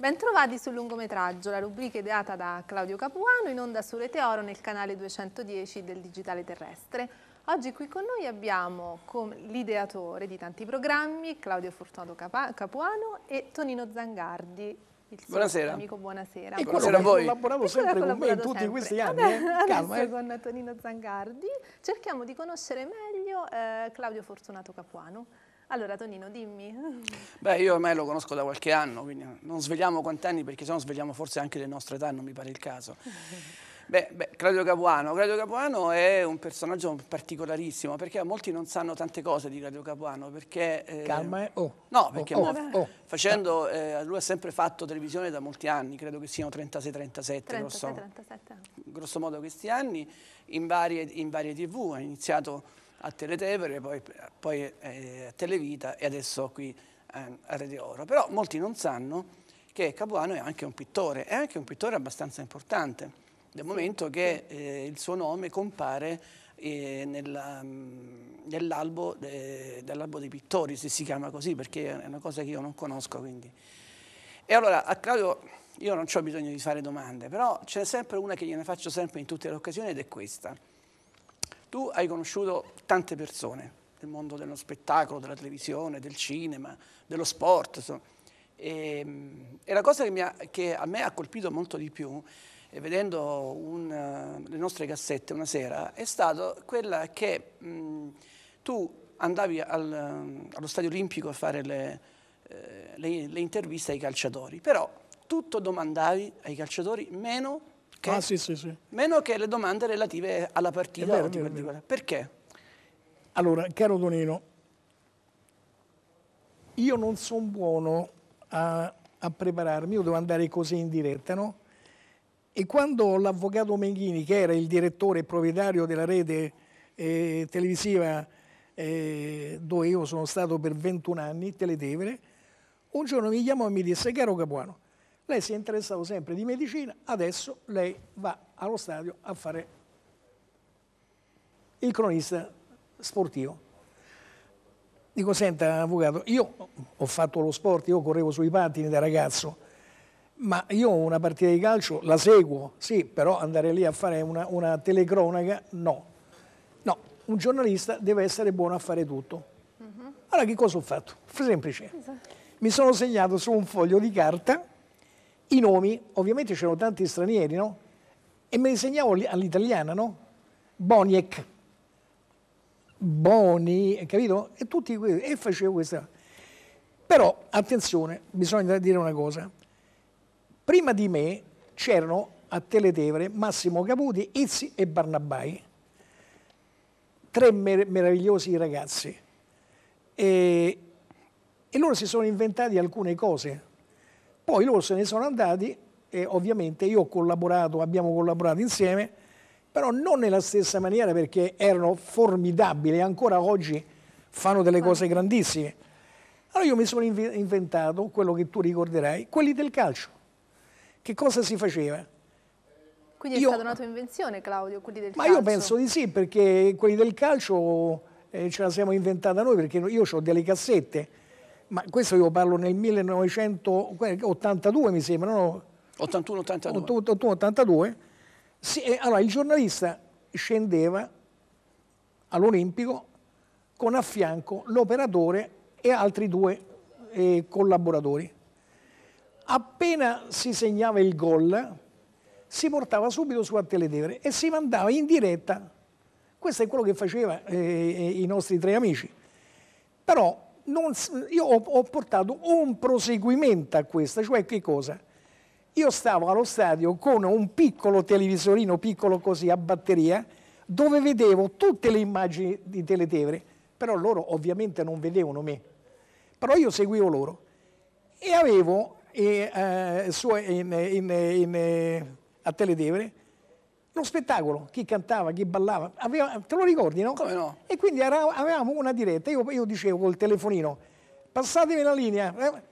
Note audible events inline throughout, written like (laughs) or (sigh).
Bentrovati sul lungometraggio, la rubrica ideata da Claudio Capuano in onda su Reteoro nel canale 210 del Digitale Terrestre. Oggi qui con noi abbiamo l'ideatore di tanti programmi, Claudio Fortunato Capuano e Tonino Zangardi, il buonasera. amico buonasera. E buonasera a voi. Collaboravo sempre con me in tutti sempre. questi anni. Vabbè, eh? Calma, eh. con Tonino Zangardi cerchiamo di conoscere meglio eh, Claudio Fortunato Capuano. Allora Tonino, dimmi. (laughs) Beh, io ormai lo conosco da qualche anno, quindi non svegliamo quanti anni perché se no svegliamo forse anche le nostre età, non mi pare il caso. Beh, beh, Claudio Capuano. Claudio Capuano è un personaggio particolarissimo perché molti non sanno tante cose di Claudio Capuano perché... Eh, Calma è oh. No, perché oh, oh, oh. facendo... Eh, lui ha sempre fatto televisione da molti anni, credo che siano 36-37 grosso, grosso modo questi anni, in varie, in varie tv, ha iniziato a Teletevere, poi, poi eh, a Televita e adesso qui eh, a Rete Oro. Però molti non sanno che Capuano è anche un pittore, è anche un pittore abbastanza importante, dal momento che eh, il suo nome compare eh, mm, nell'albo nell dei pittori, se si chiama così, perché è una cosa che io non conosco. Quindi. E allora a Claudio io non ho bisogno di fare domande, però c'è sempre una che gliene faccio sempre in tutte le occasioni ed è questa. Tu hai conosciuto tante persone del mondo dello spettacolo, della televisione, del cinema, dello sport. Insomma. E, ehm, e, la cosa che, ha, che, a me ha colpito molto di più, eh, vedendo un, eh, le nostre cassette una sera, è stata quella che mh, tu andavi al, eh, allo stadio olimpico a fare le, le, le interviste ai calciatori, però tutto domandavi ai calciatori meno Okay? Ah, sì, sì, sì. Meno che le domande relative alla partita vero, vero, vero. Perché? Allora, caro Donino, io non sono buono a, a, prepararmi, io devo andare così in diretta, no? E quando l'avvocato Menghini, che era il direttore proprietario della rete eh, televisiva eh, dove io sono stato per 21 anni, Teletevere, un giorno mi chiamò e mi disse, caro Capuano, lei si è interessato sempre di medicina, adesso lei va allo stadio a fare il cronista sportivo. Dico, senta, avvocato, io ho fatto lo sport, io correvo sui pattini da ragazzo, ma io una partita di calcio la seguo, sì, però andare lì a fare una, una telecronaca, no. No, un giornalista deve essere buono a fare tutto. Mm-hmm. Allora che cosa ho fatto? Semplice. Esatto. Mi sono segnato su un foglio di carta i nomi, ovviamente c'erano tanti stranieri, no? E me li segnavo all'italiana, no? Boniek, Boni, capito? E tutti questi, e facevo questa. Però, attenzione, bisogna dire una cosa. Prima di me c'erano a Teletevere Massimo Caputi, Izzi e Barnabai, tre mer meravigliosi ragazzi. E, e loro si sono inventati alcune cose poi loro se ne sono andati e ovviamente io ho collaborato, abbiamo collaborato insieme, però non nella stessa maniera perché erano formidabili e ancora oggi fanno delle cose grandissime. Allora io mi sono inventato quello che tu ricorderai, quelli del calcio. Che cosa si faceva? Quindi io, è stata una tua invenzione Claudio, quelli del ma calcio? Ma io penso di sì perché quelli del calcio eh, ce la siamo inventata noi perché io ho delle cassette ma questo io parlo nel 1982 mi sembra, no? 81-82. 81-82. Sì, allora il giornalista scendeva all'Olimpico con a fianco l'operatore e altri due eh, collaboratori. Appena si segnava il gol, si portava subito su a Teledevere e si mandava in diretta. Questo è quello che facevano eh, eh, i nostri tre amici. Però non, io ho, ho, portato un proseguimento a questa, cioè che cosa? Io stavo allo stadio con un piccolo televisorino, piccolo così, a batteria, dove vedevo tutte le immagini di Teletevere, però loro ovviamente non vedevano me, però io seguivo loro e avevo eh, eh, in, in, in, a Teletevere lo spettacolo, chi cantava, chi ballava, aveva, te lo ricordi no? Come no? E quindi era, avevamo una diretta, io, io, dicevo col telefonino, passatevi la linea, eh.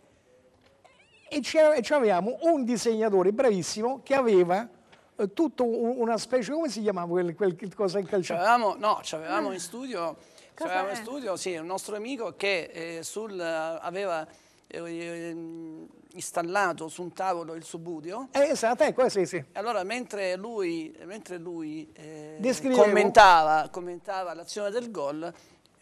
e c'avevamo un disegnatore bravissimo che aveva eh, tutto una specie, come si chiamava quel, quel cosa in calcio? C'avevamo, no, c'avevamo eh. in studio, c'avevamo in studio, sì, un nostro amico che eh, sul, aveva eh, ehm, installato su un tavolo il subudio. Eh, esatto, ecco, sì, sì. Allora, mentre lui, mentre lui eh, commentava, commentava l'azione del gol,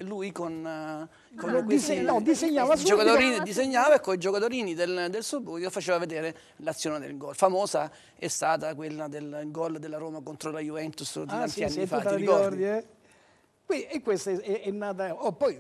lui con, eh, con ah, dise no, disegnava i giocatori disegnava e con i giocatori del, del Subudio faceva vedere l'azione del gol. Famosa è stata quella del gol della Roma contro la Juventus di ah, tanti sì, anni fa. Ti ricordi? ricordi eh? Qui, e questa è, è, è nata. Oh, poi,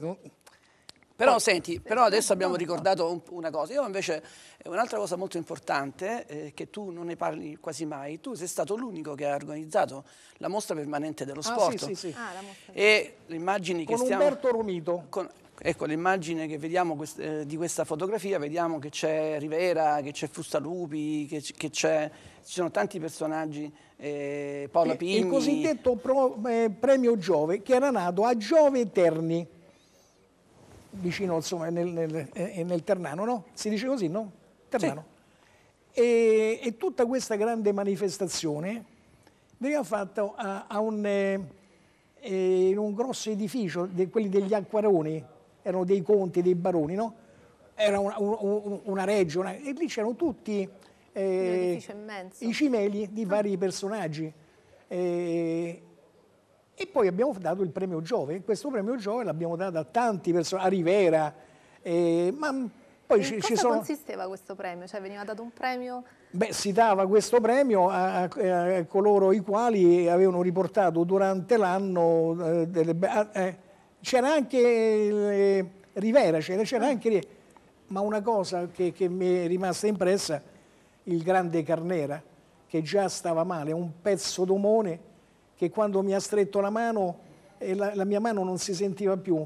però senti, però adesso abbiamo ricordato un, una cosa, io invece eh, un'altra cosa molto importante eh, che tu non ne parli quasi mai, tu sei stato l'unico che ha organizzato la mostra permanente dello sport. Ah, sì, sì, sì. Ah, e le immagini con che stiamo Umberto Romito. Con, Ecco l'immagine che vediamo quest, eh, di questa fotografia, vediamo che c'è Rivera, che c'è Fustalupi, che, che ci sono tanti personaggi, eh, Paola Pini. Il cosiddetto pro, eh, premio Giove che era nato a Giove Terni vicino insomma, nel, nel, nel, Ternano, no? Si dice così, no? Ternano. Sì. E, e, tutta questa grande manifestazione veniva fatta a, a un, eh, eh in un grosso edificio, de, quelli degli acquaroni, erano dei conti, dei baroni, no? Era una, un, una reggio, una, e lì c'erano tutti eh, i cimeli di ah. vari personaggi. Eh, e poi abbiamo dato il premio Giove, e questo premio Giove l'abbiamo dato a tanti persone, a Rivera, eh, ma mm, poi ci, ci sono... consisteva questo premio? Cioè veniva dato un premio? Beh, si dava questo premio a, a, eh, a coloro i quali avevano riportato durante l'anno eh, Eh, c'era anche eh, Rivera, c'era, mm. anche... Ma una cosa che, che mi è rimasta impressa, il grande Carnera, che già stava male, un pezzo d'omone che quando mi ha stretto la mano e eh, la, la mia mano non si sentiva più.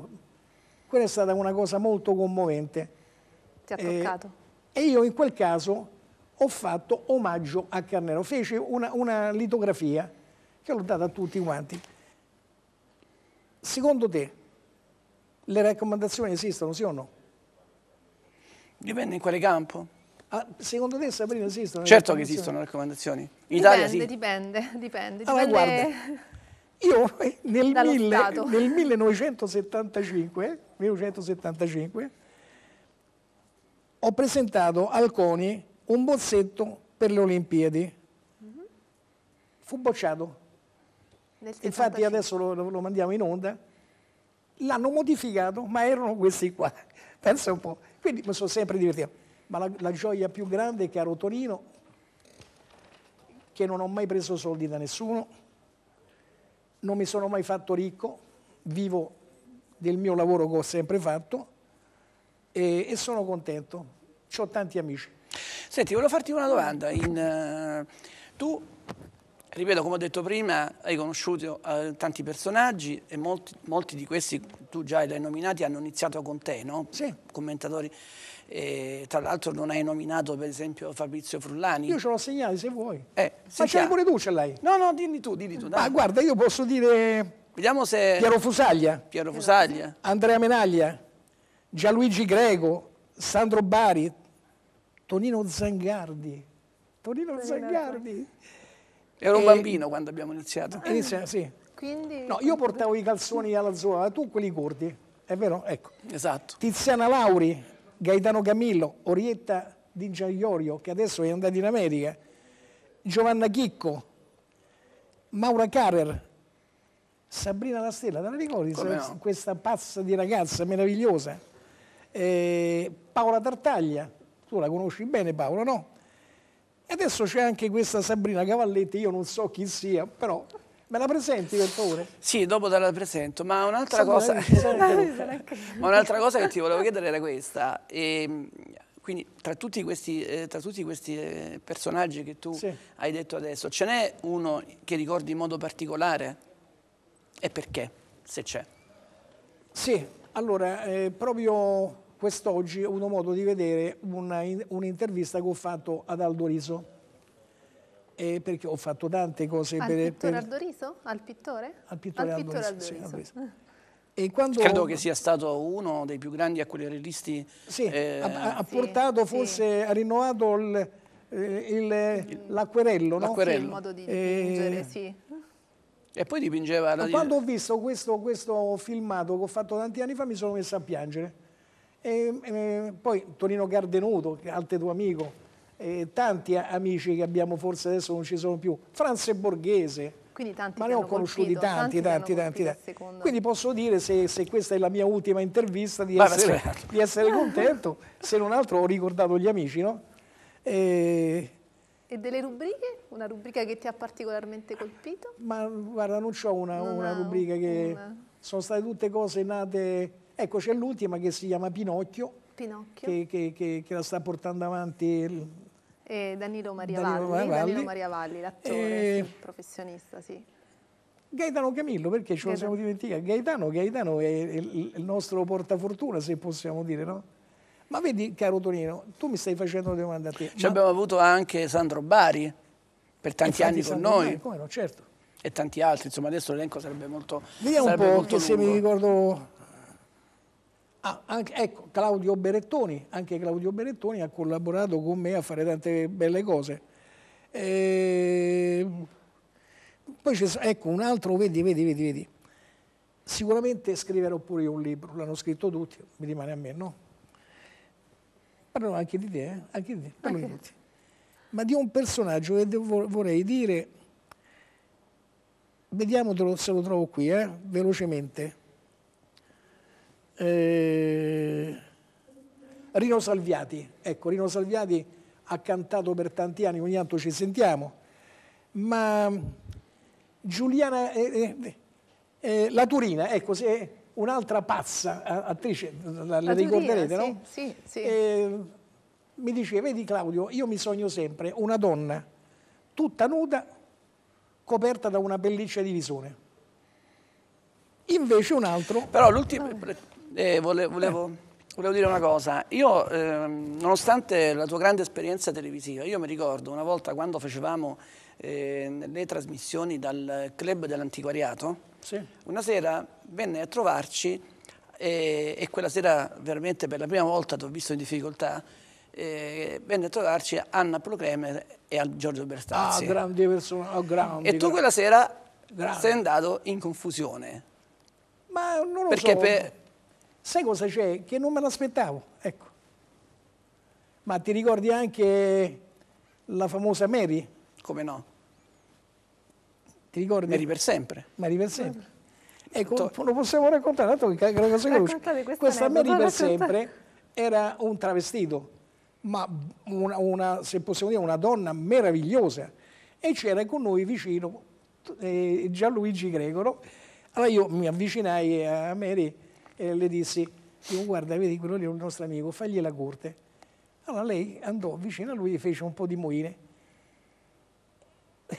Quella è stata una cosa molto commovente. Ti ha eh, toccato. Eh, e io in quel caso ho fatto omaggio a Carnero. Feci una, una litografia che l'ho data a tutti quanti. Secondo te le raccomandazioni esistono, sì o no? Dipende in quale campo. Ah, secondo te Sabrina esistono? Certo che esistono raccomandazioni. In dipende, Italia sì. Dipende, dipende, allora, dipende. guarda, io (laughs) nel, mille, nel 1975, 1975 ho presentato al CONI un bozzetto per le Olimpiadi. Mhm. Fu bocciato. Infatti adesso lo, lo, mandiamo in onda. L'hanno modificato, ma erano questi qua. (laughs) Pensa un po'. Quindi mi sono sempre divertito ma la, la gioia più grande è che ero Torino, che non ho mai preso soldi da nessuno, non mi sono mai fatto ricco, vivo del mio lavoro che ho sempre fatto e, e sono contento, ho tanti amici. Senti, volevo farti una domanda. In, uh, tu, ripeto, come ho detto prima, hai conosciuto uh, tanti personaggi e molti, molti, di questi, tu già li hai nominati, hanno iniziato con te, no? Sì. Commentatori. Eh, tra l'altro non hai nominato per esempio Fabrizio Frullani. Io ce l'ho segnato se vuoi. Eh, Ma ce l'hai pure tu ce l'hai? No, no, dimmi tu, dimmi tu. Dai. Ma guarda, io posso dire... Vediamo se... Piero Fusaglia. Piero Fusaglia. Andrea Menaglia. Gianluigi Greco. Sandro Bari. Tonino Zangardi. Tonino, Zangardi. Ero un e... bambino quando abbiamo iniziato. Ah, inizia, sì. Quindi... No, io portavo i calzoni alla zona, tu quelli corti, è vero? Ecco. Esatto. Tiziana Lauri, Gaetano Camillo, Orietta Di Giaiorio, che adesso è andata in America, Giovanna Chicco, Maura Carrer, Sabrina La Stella, te la ricordi? No? Questa pazza di ragazza meravigliosa. Eh, Paola Tartaglia, tu la conosci bene Paola, no? E adesso c'è anche questa Sabrina Cavalletti, io non so chi sia, però Me la presenti per favore? Sì, dopo te la presento, ma un'altra cosa, (laughs) ma cosa che ti volevo chiedere era questa. E, ehm, quindi tra tutti questi, eh, tra tutti questi eh, personaggi che tu sì. hai detto adesso, ce n'è uno che ricordi in modo particolare? E perché, se c'è? Sì, allora, eh, proprio quest'oggi ho avuto modo di vedere un'intervista un che ho fatto ad Aldo Riso eh, perché ho fatto tante cose al per... Al pittore per... Aldoriso? Al pittore? Al pittore, al pittore Aldoriso, Aldoriso. Sì, e quando... Credo che sia stato uno dei più grandi acquerellisti. Sì, eh... ha, ha, portato, sì, forse ha rinnovato eh, l'acquerello, no? L'acquerello. il modo di eh, dipingere, sì. E poi dipingeva... La... Quando ho visto questo, questo, filmato che ho fatto tanti anni fa mi sono messo a piangere. E, e, eh, poi Torino Cardenuto, altro tuo amico, eh, tanti amici che abbiamo forse adesso non ci sono più, Franz è borghese, ma ne ho conosciuti colpito, tanti, tanti, tanti. tanti, tanti. Quindi posso dire, se, se, questa è la mia ultima intervista, di, essere, di essere, contento, se non altro ho ricordato gli amici, no? E... E delle rubriche? Una rubrica che ti ha particolarmente colpito? Ma guarda, non ho una, non una rubrica che... Una. Sono state tutte cose nate... Ecco, c'è l'ultima che si chiama Pinocchio. Pinocchio. Che, che, che, che, la sta portando avanti e Danilo Maria Danilo Valli, Maria Danilo Maria Valli l'attore, e... professionista, sì. Gaetano Camillo, perché ce lo siamo dimenticati? Gaetano, Gaetano è il, nostro portafortuna, se possiamo dire, no? Ma vedi, caro Torino, tu mi stai facendo una domanda a te. Ci ma... abbiamo avuto anche Sandro Bari, per tanti anni Sandro con noi. Bari, come no, certo. E tanti altri, insomma adesso l'elenco sarebbe molto Vediamo sarebbe un po' che lungo. se mi ricordo Ah, anche, ecco, Claudio Berettoni, anche Claudio Berettoni ha collaborato con me a fare tante belle cose. E... Ehm, poi c'è, ecco, un altro, vedi, vedi, vedi, vedi. Sicuramente scriverò pure io un libro, l'hanno scritto tutti, mi rimane a me, no? Parlo anche di te, eh? anche di te, anche. di tutti. Ma di un personaggio che vorrei dire, vediamo se lo trovo qui, eh? velocemente eh, Rino Salviati, ecco, Rino Salviati ha cantato per tanti anni, ogni tanto ci sentiamo, ma Giuliana, eh, eh, eh la Turina, ecco, se un'altra pazza eh, attrice, la, la ricorderete, Turina, no? Sì, sì. sì. Eh, mi dice, vedi Claudio, io mi sogno sempre una donna tutta nuda, coperta da una pelliccia di visone invece un altro. Però l'ultimo... Eh, volevo, volevo, volevo, dire una cosa. Io, eh, nonostante la tua grande esperienza televisiva, io mi ricordo una volta quando facevamo eh, le trasmissioni dal club dell'antiquariato, sì. una sera venne a trovarci e, eh, e, quella sera veramente per la prima volta ti ho visto in difficoltà, eh, venne a trovarci Anna Proclemer e a Giorgio Bertazzi. Ah, grandi persone, oh, grandi, E tu quella sera grandi. sei andato in confusione. Ma non lo Perché so. Perché Sai cosa c'è? Che non me l'aspettavo, ecco. Ma ti ricordi anche la famosa Mary? Come no? Ti ricordi? Mary per sempre. Mary per sempre. Eh, ecco, to lo possiamo raccontare, tanto che la cosa conosce. Questa Mary per sempre era un travestito, ma una, una, se possiamo dire, una donna meravigliosa. E c'era con noi vicino eh, Gianluigi Gregoro. Allora io mi avvicinai a Mary e le dissi, dico, guarda, vedi quello lì è un nostro amico, fagli la corte. Allora lei andò vicino a lui e fece un po' di moine. (laughs)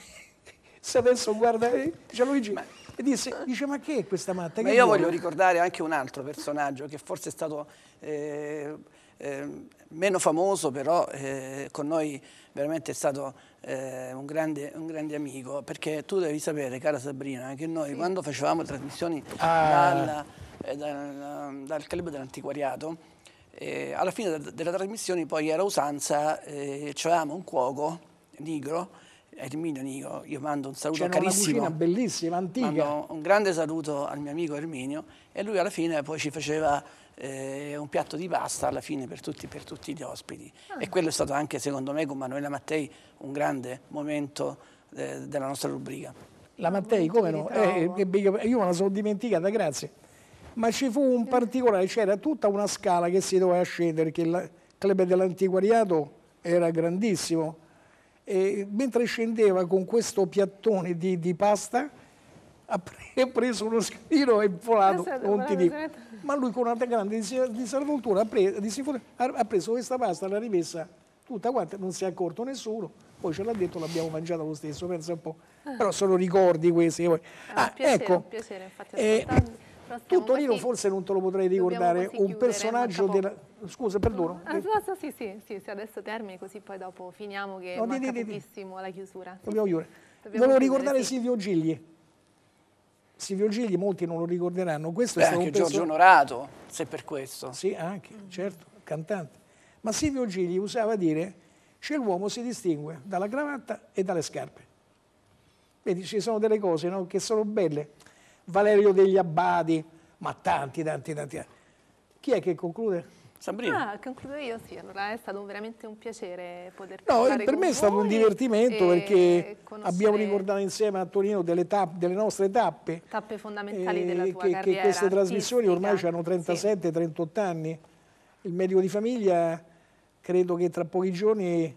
Se adesso guarda, Gianluigi, eh, ma... e disse, dice, ma che è questa matta? Ma io vuole? voglio ricordare anche un altro personaggio che forse è stato... Eh, eh, meno famoso però eh, con noi veramente è stato eh, un, grande, un, grande, amico perché tu devi sapere cara Sabrina che noi sì. quando facevamo trasmissioni ah. dalla eh, dal, dal club dell'antiquariato. alla fine della, trasmissione poi era usanza, eh, c'avevamo cioè un cuoco, Nigro, Erminio Nigro, io mando un saluto C'era carissimo. una cucina bellissima, antica. Mando un grande saluto al mio amico Erminio e lui alla fine poi ci faceva eh, un piatto di pasta alla fine per tutti, per tutti gli ospiti. Ah. E quello è stato anche secondo me con Manuela Mattei un grande momento eh, della nostra rubrica. La Mattei, come no? Eh, eh, io me la sono dimenticata, grazie ma ci fu un particolare, c'era tutta una scala che si doveva scendere, perché il club dell'antiquariato era grandissimo, e mentre scendeva con questo piattone di, di pasta, ha (laughs) preso uno scalino e volato, ma lui con una grande disinvoltura ha, preso questa pasta, l'ha rimessa tutta quanta, non si è accorto nessuno, poi ce l'ha detto, l'abbiamo mangiata lo stesso, pensa un po'. Però sono ricordi questi. Ah, ah piacere, ecco, piacere, infatti, eh, Tuttorino forse non te lo potrei ricordare, un personaggio della... Scusa, perdono. Ah, sì, sì, sì, sì, adesso termini così poi dopo finiamo che no, manca di, pochissimo la chiusura. Dobbiamo chiudere. Volevo ricordare Silvio Gigli. Silvio Gigli molti non lo ricorderanno. Questo Beh, è stato anche Giorgio penso... Onorato, se per questo. Sì, anche, mm. certo, cantante. Ma Silvio Gigli usava dire c'è l'uomo si distingue dalla cravatta e dalle scarpe. Vedi, ci sono delle cose no, che sono belle. Valerio degli Abbadi, ma tanti, tanti, tanti. Chi è che conclude? Sabrina. Ah, concludo io, sì, allora è stato veramente un piacere poter No, per me è stato un divertimento perché abbiamo ricordato insieme a Torino delle, tappe, delle nostre tappe. Tappe fondamentali eh, della tua che, carriera Che queste trasmissioni ormai hanno 37-38 sì. anni. Il medico di famiglia credo che tra pochi giorni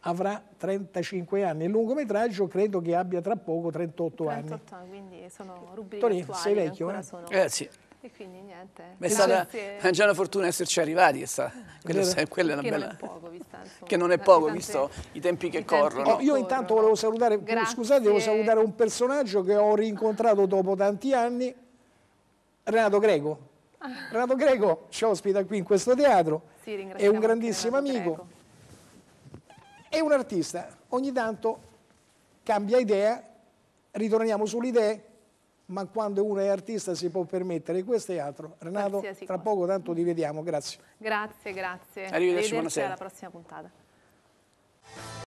avrà 35 anni. Il lungometraggio credo che abbia tra poco 38, 38 anni. quindi sono rubriche Torino, sei vecchio, eh? eh e quindi niente. è, già una fortuna esserci arrivati, sta, eh, quella, quella è una che bella... Non è poco, vista, che non è poco, visto i tempi che i corrono. Tempi che oh, io intanto volevo salutare, Grazie. scusate, volevo salutare un personaggio che ho rincontrato dopo tanti anni, Renato Greco. Ah. Renato Greco ci ospita qui in questo teatro, sì, è un grandissimo amico. Greco e un artista ogni tanto cambia idea, ritorniamo sulle idee, ma quando uno è artista si può permettere questo e altro. Renato, Qualsiasi tra cosa. poco tanto ti vediamo, grazie. Grazie, grazie. Arrivederci, Arrivederci buonasera. alla prossima puntata.